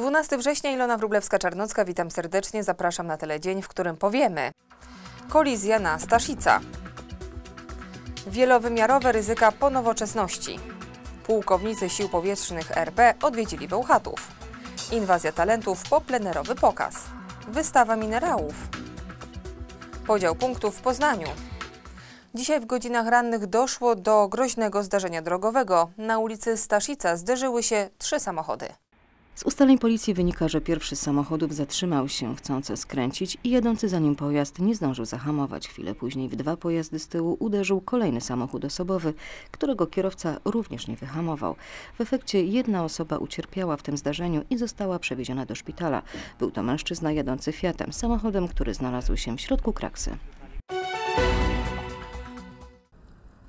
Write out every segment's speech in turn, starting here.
12 września, Ilona Wrublewska-Czarnocka, witam serdecznie, zapraszam na teledzień, w którym powiemy. Kolizja na Staszica. Wielowymiarowe ryzyka po nowoczesności. Pułkownicy Sił Powietrznych RP odwiedzili Bełchatów. Inwazja talentów po plenerowy pokaz. Wystawa minerałów. Podział punktów w Poznaniu. Dzisiaj w godzinach rannych doszło do groźnego zdarzenia drogowego. Na ulicy Staszica zderzyły się trzy samochody. Z ustaleń policji wynika, że pierwszy z samochodów zatrzymał się, chcąc skręcić i jadący za nim pojazd nie zdążył zahamować. Chwilę później w dwa pojazdy z tyłu uderzył kolejny samochód osobowy, którego kierowca również nie wyhamował. W efekcie jedna osoba ucierpiała w tym zdarzeniu i została przewieziona do szpitala. Był to mężczyzna jadący Fiatem, samochodem, który znalazł się w środku kraksy.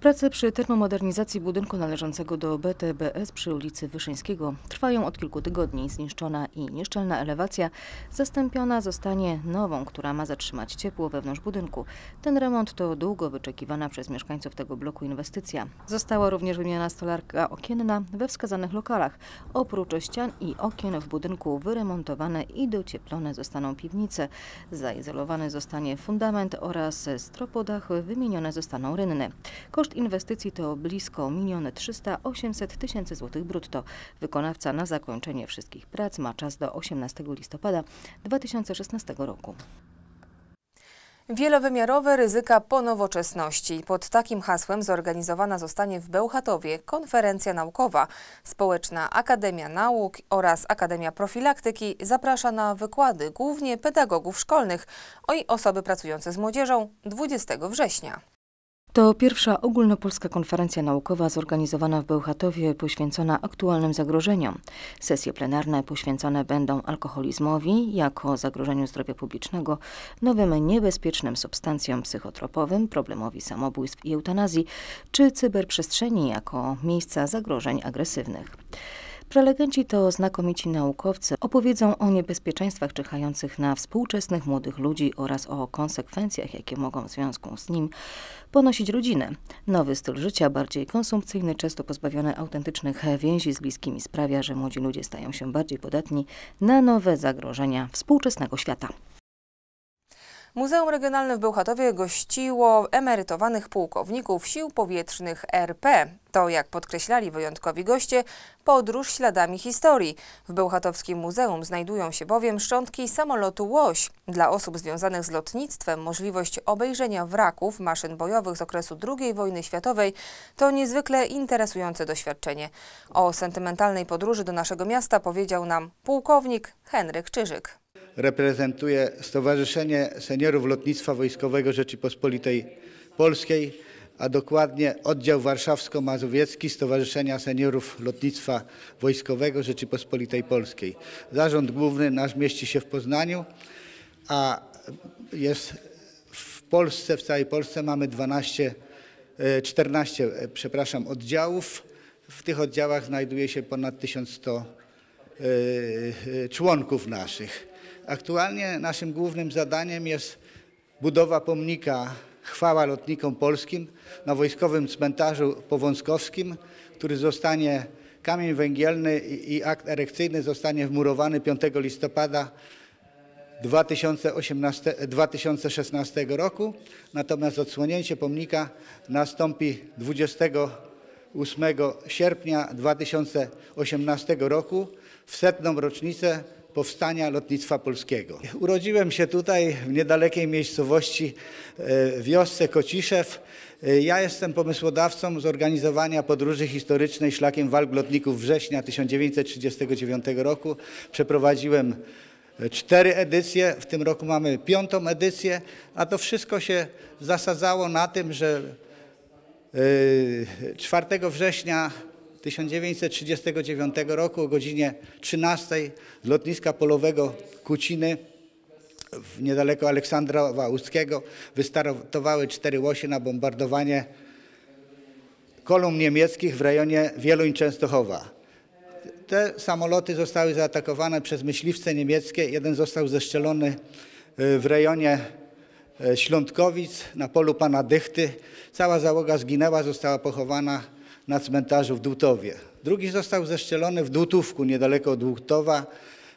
Prace przy termomodernizacji budynku należącego do BTBS przy ulicy Wyszyńskiego trwają od kilku tygodni. Zniszczona i nieszczelna elewacja zastąpiona zostanie nową, która ma zatrzymać ciepło wewnątrz budynku. Ten remont to długo wyczekiwana przez mieszkańców tego bloku inwestycja. Została również wymiana stolarka okienna we wskazanych lokalach. Oprócz ścian i okien w budynku wyremontowane i docieplone zostaną piwnice. Zaizolowany zostanie fundament oraz stropodach wymienione zostaną rynny. Koszt Koszt inwestycji to blisko miliony 300-800 tysięcy złotych brutto. Wykonawca na zakończenie wszystkich prac ma czas do 18 listopada 2016 roku. Wielowymiarowe ryzyka po nowoczesności. Pod takim hasłem zorganizowana zostanie w Bełchatowie konferencja naukowa. Społeczna Akademia Nauk oraz Akademia Profilaktyki zaprasza na wykłady głównie pedagogów szkolnych i osoby pracujące z młodzieżą 20 września. To pierwsza ogólnopolska konferencja naukowa zorganizowana w Bełchatowie poświęcona aktualnym zagrożeniom. Sesje plenarne poświęcone będą alkoholizmowi jako zagrożeniu zdrowia publicznego, nowym niebezpiecznym substancjom psychotropowym, problemowi samobójstw i eutanazji, czy cyberprzestrzeni jako miejsca zagrożeń agresywnych. Prelegenci to znakomici naukowcy opowiedzą o niebezpieczeństwach czyhających na współczesnych młodych ludzi oraz o konsekwencjach, jakie mogą w związku z nim ponosić rodzinę. Nowy styl życia, bardziej konsumpcyjny, często pozbawiony autentycznych więzi z bliskimi sprawia, że młodzi ludzie stają się bardziej podatni na nowe zagrożenia współczesnego świata. Muzeum Regionalne w Bełchatowie gościło emerytowanych pułkowników sił powietrznych RP. To, jak podkreślali wyjątkowi goście, podróż śladami historii. W Bełchatowskim Muzeum znajdują się bowiem szczątki samolotu Łoś. Dla osób związanych z lotnictwem możliwość obejrzenia wraków maszyn bojowych z okresu II wojny światowej to niezwykle interesujące doświadczenie. O sentymentalnej podróży do naszego miasta powiedział nam pułkownik Henryk Czyżyk reprezentuję Stowarzyszenie Seniorów Lotnictwa Wojskowego Rzeczypospolitej Polskiej, a dokładnie oddział warszawsko-mazowiecki Stowarzyszenia Seniorów Lotnictwa Wojskowego Rzeczypospolitej Polskiej. Zarząd główny nasz mieści się w Poznaniu, a jest w Polsce, w całej Polsce mamy 12, 14 e, e, przepraszam, oddziałów. W tych oddziałach znajduje się ponad 1100 e, członków naszych. Aktualnie naszym głównym zadaniem jest budowa pomnika Chwała lotnikom polskim na wojskowym cmentarzu powązkowskim, który zostanie, kamień węgielny i akt erekcyjny zostanie wmurowany 5 listopada 2018, 2016 roku, natomiast odsłonięcie pomnika nastąpi 28 sierpnia 2018 roku w setną rocznicę powstania lotnictwa polskiego. Urodziłem się tutaj w niedalekiej miejscowości e, wiosce Kociszew. E, ja jestem pomysłodawcą zorganizowania podróży historycznej szlakiem walk lotników września 1939 roku. Przeprowadziłem e, cztery edycje, w tym roku mamy piątą edycję, a to wszystko się zasadzało na tym, że 4 września 1939 roku o godzinie 13 z lotniska polowego Kuciny w niedaleko Aleksandra Ustkiego wystartowały cztery łosie na bombardowanie kolumn niemieckich w rejonie Wieluń-Częstochowa. Te samoloty zostały zaatakowane przez myśliwce niemieckie. Jeden został zeszczelony e, w rejonie e, Ślątkowic na polu pana Dychty. Cała załoga zginęła, została pochowana na cmentarzu w Dłutowie. Drugi został zeszczelony w Dłutówku, niedaleko Dłutowa.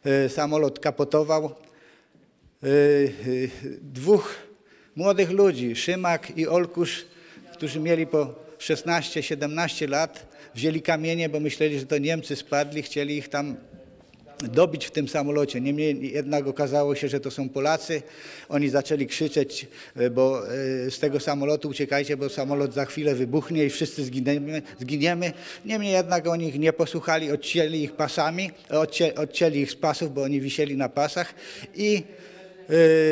E, samolot kapotował. E, e, dwóch młodych ludzi, Szymak i Olkusz, którzy mieli po 16-17 lat, wzięli kamienie, bo myśleli, że to Niemcy spadli, chcieli ich tam dobić w tym samolocie. Niemniej jednak okazało się, że to są Polacy. Oni zaczęli krzyczeć, e, bo e, z tego samolotu uciekajcie, bo samolot za chwilę wybuchnie i wszyscy zginiemy. zginiemy. Niemniej jednak oni ich nie posłuchali, odcięli ich pasami, odcię, odcięli ich z pasów, bo oni wisieli na pasach i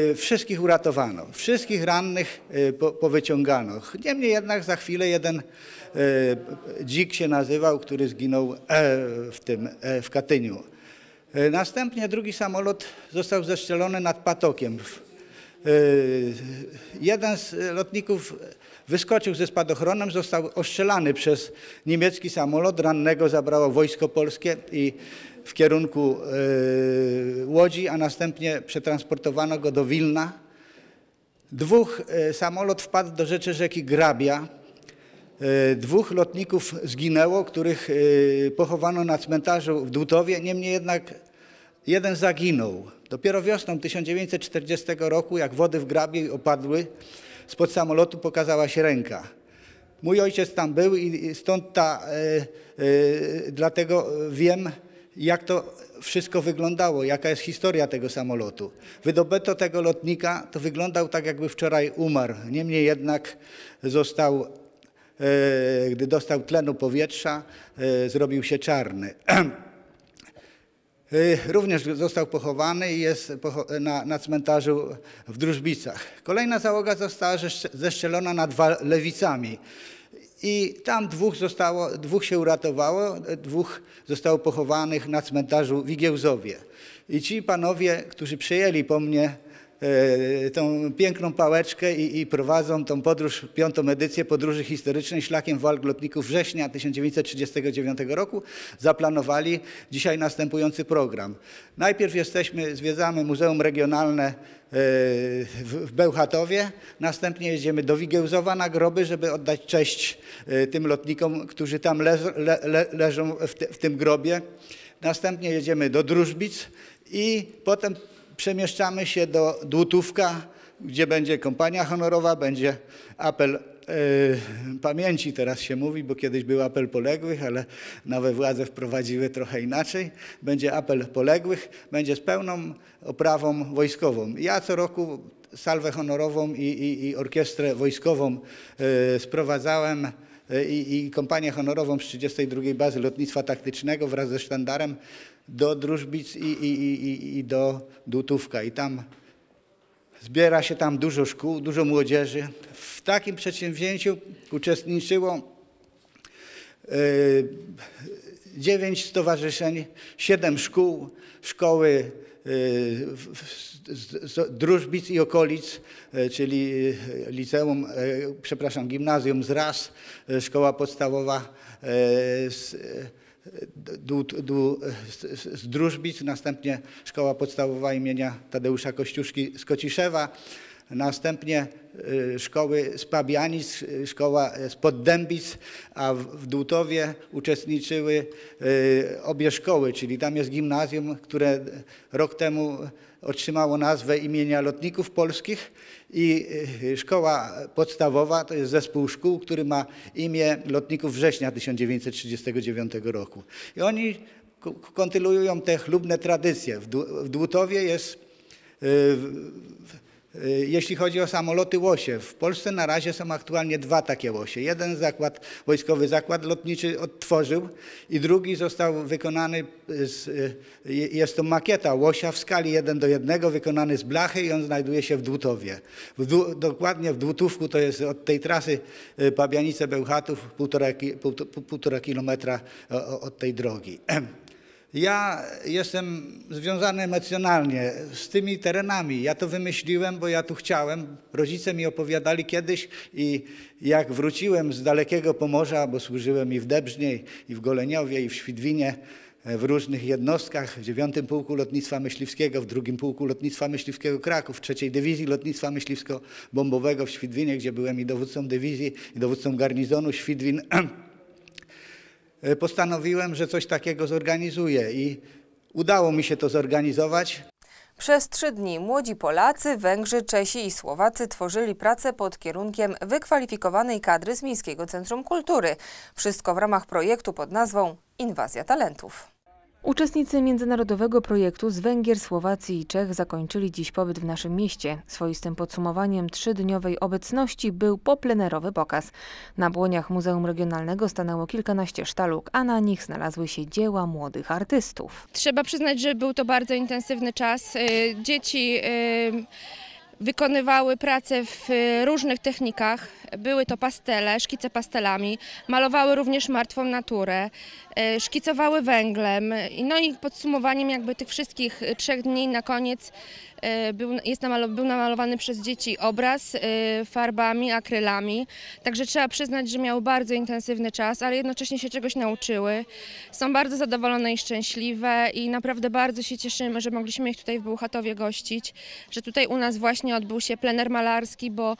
Yy, wszystkich uratowano, wszystkich rannych yy, po, powyciągano. Niemniej jednak za chwilę jeden yy, dzik się nazywał, który zginął w tym w Katyniu. E, następnie drugi samolot został zestrzelony nad Patokiem. E, jeden z lotników wyskoczył ze spadochronem, został ostrzelany przez niemiecki samolot. Rannego zabrało wojsko polskie i w kierunku e, Łodzi, a następnie przetransportowano go do Wilna. Dwóch samolot wpadł do rzeczy rzeki Grabia E, dwóch lotników zginęło, których e, pochowano na cmentarzu w Dutowie, niemniej jednak jeden zaginął. Dopiero wiosną 1940 roku, jak wody w grabie opadły, spod samolotu pokazała się ręka. Mój ojciec tam był i stąd ta, e, dlatego wiem, jak to wszystko wyglądało, jaka jest historia tego samolotu. Wydobyto tego lotnika, to wyglądał tak, jakby wczoraj umarł. Niemniej jednak został E, gdy dostał tlenu powietrza, e, zrobił się czarny. E, również został pochowany i jest na, na cmentarzu w Drużbicach. Kolejna załoga została zeszczelona nad Lewicami. I tam dwóch, zostało, dwóch się uratowało, dwóch zostało pochowanych na cmentarzu w Igiełzowie. I ci panowie, którzy przejęli po mnie E, tą piękną pałeczkę i, i prowadzą tą podróż, piątą edycję podróży historycznej szlakiem walk lotników września 1939 roku, zaplanowali dzisiaj następujący program. Najpierw jesteśmy, zwiedzamy Muzeum Regionalne e, w Bełchatowie. Następnie jedziemy do Wigełzowa na groby, żeby oddać cześć e, tym lotnikom, którzy tam le, le, leżą w, te, w tym grobie. Następnie jedziemy do Drużbic i potem przemieszczamy się do Dłutówka, gdzie będzie kompania honorowa, będzie apel e, pamięci, teraz się mówi, bo kiedyś był apel poległych, ale nowe władze wprowadziły trochę inaczej. Będzie apel poległych, będzie z pełną oprawą wojskową. Ja co roku salwę honorową i, i, i orkiestrę wojskową e, sprowadzałem E, i, i kompanię honorową z 32 Bazy Lotnictwa Taktycznego wraz ze sztandarem do Drużbic i, i, i, i do Dutówka. I tam zbiera się tam dużo szkół, dużo młodzieży. W takim przedsięwzięciu uczestniczyło e, dziewięć stowarzyszeń, siedem szkół, szkoły Y, z Drużbic i okolic, y, czyli y, liceum, przepraszam, gimnazjum z RAS, szkoła podstawowa z, du, du, z Drużbic, następnie szkoła podstawowa imienia Tadeusza Kościuszki z Kociszewa. Następnie y, szkoły z Pabianic, szkoła y, z Poddębic, a w Dłutowie uczestniczyły y, obie szkoły, czyli tam jest gimnazjum, które rok temu otrzymało nazwę imienia lotników polskich i szkoła podstawowa to jest zespół szkół, który ma imię lotników września 1939 roku. I oni kontynuują te chlubne tradycje. W Dłutowie jest Y, jeśli chodzi o samoloty łosie, w Polsce na razie są aktualnie dwa takie łosie. Jeden zakład, wojskowy zakład lotniczy odtworzył i drugi został wykonany, z, y, jest to makieta łosia w skali 1 do 1, wykonany z blachy i on znajduje się w Dłutowie. W dokładnie w Dłutówku, to jest od tej trasy y, Pabianice-Bełchatów, półtora, półtora kilometra od tej drogi. Ja jestem związany emocjonalnie z tymi terenami. Ja to wymyśliłem, bo ja tu chciałem. Rodzice mi opowiadali kiedyś i jak wróciłem z dalekiego Pomorza, bo służyłem i w Debrznie, i w Goleniowie, i w Świdwinie, e, w różnych jednostkach, w 9 Pułku Lotnictwa Myśliwskiego, w 2 Pułku Lotnictwa Myśliwskiego Kraków, w 3 Dywizji Lotnictwa Myśliwsko-Bombowego w Świdwinie, gdzie byłem i dowódcą dywizji, i dowódcą garnizonu Świdwin. E, postanowiłem, że coś takiego zorganizuję i udało mi się to zorganizować. Przez trzy dni młodzi Polacy, Węgrzy, Czesi i Słowacy tworzyli pracę pod kierunkiem wykwalifikowanej kadry z Miejskiego Centrum Kultury. Wszystko w ramach projektu pod nazwą Inwazja Talentów. Uczestnicy międzynarodowego projektu z Węgier, Słowacji i Czech zakończyli dziś pobyt w naszym mieście. Swoistym podsumowaniem trzydniowej obecności był poplenerowy pokaz. Na błoniach Muzeum Regionalnego stanęło kilkanaście sztaluk, a na nich znalazły się dzieła młodych artystów. Trzeba przyznać, że był to bardzo intensywny czas. Y, dzieci... Yy wykonywały pracę w e, różnych technikach. Były to pastele, szkice pastelami, malowały również martwą naturę, e, szkicowały węglem. No i podsumowaniem jakby tych wszystkich e, trzech dni na koniec był, jest namalo, był namalowany przez dzieci obraz farbami, akrylami. Także trzeba przyznać, że miał bardzo intensywny czas, ale jednocześnie się czegoś nauczyły. Są bardzo zadowolone i szczęśliwe i naprawdę bardzo się cieszymy, że mogliśmy ich tutaj w Bełchatowie gościć, że tutaj u nas właśnie właśnie odbył się plener malarski, bo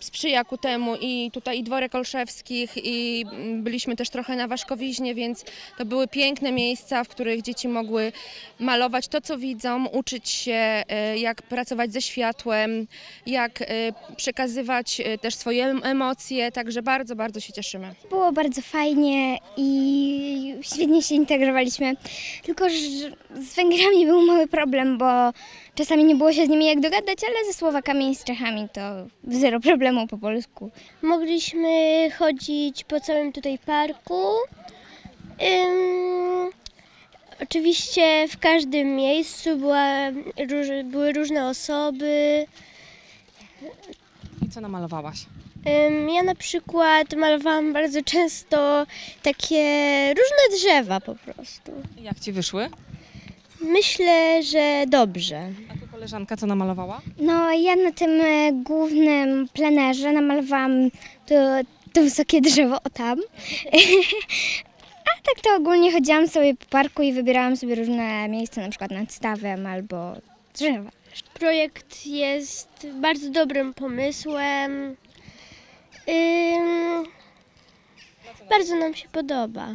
sprzyja ku temu i tutaj i Dworek Olszewskich i mm, byliśmy też trochę na Waszkowiźnie, więc to były piękne miejsca, w których dzieci mogły malować to, co widzą, uczyć się, e, jak pracować ze światłem, jak e, przekazywać e, też swoje emocje, także bardzo, bardzo się cieszymy. Było bardzo fajnie i świetnie się integrowaliśmy, tylko że z Węgrami był mały problem, bo czasami nie było się z nimi jak do dogadać, ale ze Słowakami i z Czechami to zero problemu po polsku. Mogliśmy chodzić po całym tutaj parku. Ym, oczywiście w każdym miejscu była, róż, były różne osoby. I co namalowałaś? Ym, ja na przykład malowałam bardzo często takie różne drzewa po prostu. jak ci wyszły? Myślę, że dobrze koleżanka co namalowała? No ja na tym e, głównym plenerze namalowałam to, to wysokie drzewo, o tam. A tak to ogólnie chodziłam sobie po parku i wybierałam sobie różne miejsca, na przykład nad stawem albo drzewa. Projekt jest bardzo dobrym pomysłem. Ym, bardzo nam się podoba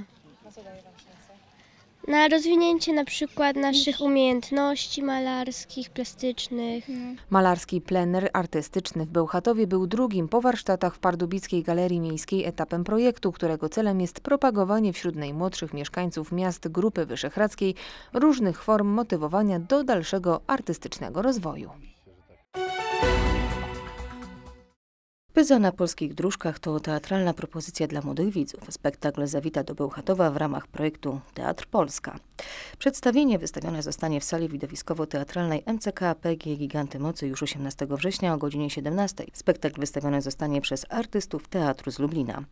na rozwinięcie na przykład naszych umiejętności malarskich, plastycznych. Malarski plener artystyczny w Bełchatowie był drugim po warsztatach w Pardubickiej Galerii Miejskiej etapem projektu, którego celem jest propagowanie wśród najmłodszych mieszkańców miast Grupy Wyszehradzkiej różnych form motywowania do dalszego artystycznego rozwoju. Pyza na polskich dróżkach to teatralna propozycja dla młodych widzów. Spektakl zawita do Bełchatowa w ramach projektu Teatr Polska. Przedstawienie wystawione zostanie w sali widowiskowo-teatralnej MCK PG Giganty Mocy już 18 września o godzinie 17. Spektakl wystawiony zostanie przez artystów Teatru z Lublina.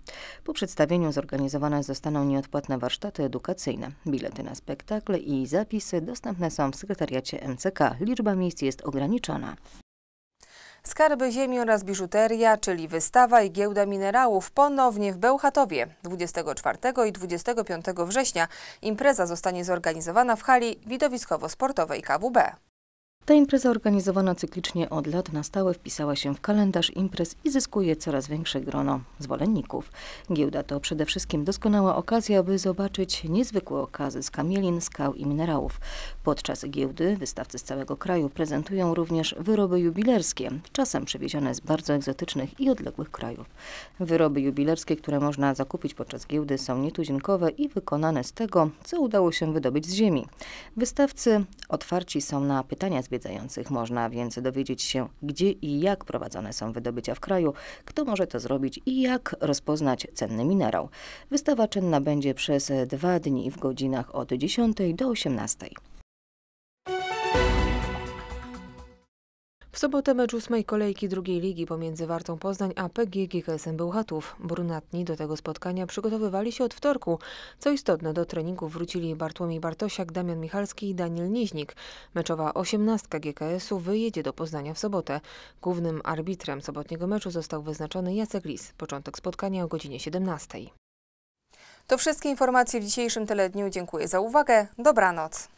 Po przedstawieniu zorganizowane zostaną nieodpłatne warsztaty edukacyjne. Bilety na spektakl i zapisy dostępne są w sekretariacie MCK. Liczba miejsc jest ograniczona. Skarby ziemi oraz biżuteria, czyli wystawa i giełda minerałów ponownie w Bełchatowie. 24 i 25 września impreza zostanie zorganizowana w hali widowiskowo-sportowej KWB. Ta impreza organizowana cyklicznie od lat na stałe wpisała się w kalendarz imprez i zyskuje coraz większe grono zwolenników. Giełda to przede wszystkim doskonała okazja, by zobaczyć niezwykłe okazy z kamielin, skał i minerałów. Podczas giełdy wystawcy z całego kraju prezentują również wyroby jubilerskie, czasem przewiezione z bardzo egzotycznych i odległych krajów. Wyroby jubilerskie, które można zakupić podczas giełdy są nietuzinkowe i wykonane z tego, co udało się wydobyć z ziemi. Wystawcy otwarci są na pytania z zwiedzających. Można więc dowiedzieć się, gdzie i jak prowadzone są wydobycia w kraju, kto może to zrobić i jak rozpoznać cenny minerał. Wystawa czynna będzie przez dwa dni w godzinach od 10 do 18. W sobotę mecz ósmej kolejki drugiej ligi pomiędzy Wartą Poznań a PGG KSM Bełchatów. Brunatni do tego spotkania przygotowywali się od wtorku. Co istotne, do treningu wrócili Bartłomiej Bartosiak, Damian Michalski i Daniel Niźnik. Meczowa osiemnastka GKS-u wyjedzie do Poznania w sobotę. Głównym arbitrem sobotniego meczu został wyznaczony Jacek Lis. Początek spotkania o godzinie 17. To wszystkie informacje w dzisiejszym teledniu. Dziękuję za uwagę. Dobranoc.